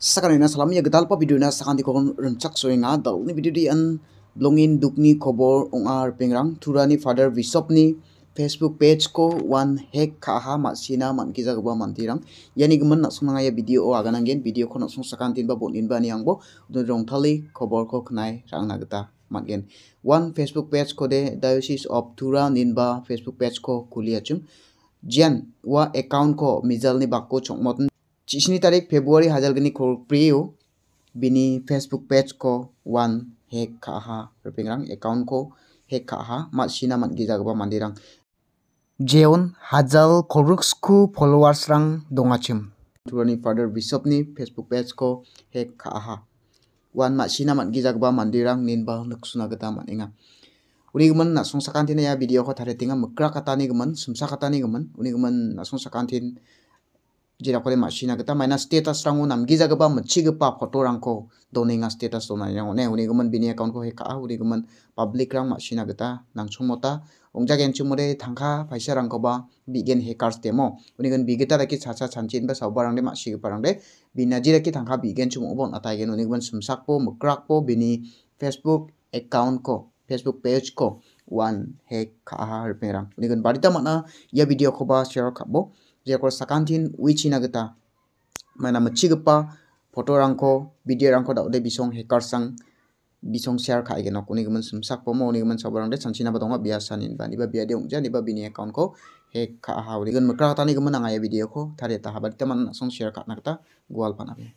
ini salam ya getal pa video na sakan di kokon rencak so nga dal ni video di an blongin dukni ong ar pengrang turani father bishop ni facebook page ko one hek kaha man mankija gaba mantirang yani gemen nak sunga aya video o agan gen video ko na sung sakan tin ba in ba ni bo dun rong tali kobor ko kenai rang na gata one facebook page ko de diocese of nin ba facebook page ko cum jian wa account ko mizal ni bakko chongmotn Cisni tarik Februari hajal gini kor priyo bini Facebook page ko one hek kaha rang account ko hek kaha mat sina mat giza gaba mandirang. Jeon hajal koruk sku followers rang dong cim. Turani father bishop ni Facebook page ko hek kaha. Wan mat sina mat giza gaba mandirang nin bal suna gata mat inga. Uni gaman na sung sakantin ya video ko tarik tinga mekra kata ni gaman sumsa kata ni gaman uni gaman na sung sakantin. 지라코레 마시나겠다 마이나 스테이터스 랑고 남기자그바 멋지그바 뭐 포토랑코 도네가 스테이터스 도나냐고 네 우리금은 비니 어카운트고 해카 우리금은 파블릭랑 마시나겠다 낭초모타 옹자겐 추모레 당카 바이샤랑코바 비겐 해카스 데모 우리건 비게타라키 차차 찬친바 서바랑데 마시그바랑데 비나지라키 당카 비겐 추모본 아타이겐 우리건 숨삭포 먹락포 비니 페이스북 어카운트코 페이스북 페이지코 wan he ka har perang ni gan barita mana ya video ko ba share ka bo rekorsakantin uichinagita mana mitchigipa photorangko bidiorangko dal·de bisong hackersang bisong share khaigen nok unigimin simsakpo mo unigimin saborangde sanchinaba donga biasani baniba biade biasa niba bini account ko hack kha ha unigimin mikra hatani gimin anga ya video ko thare ta habat teman song share khatna kata gwal panabe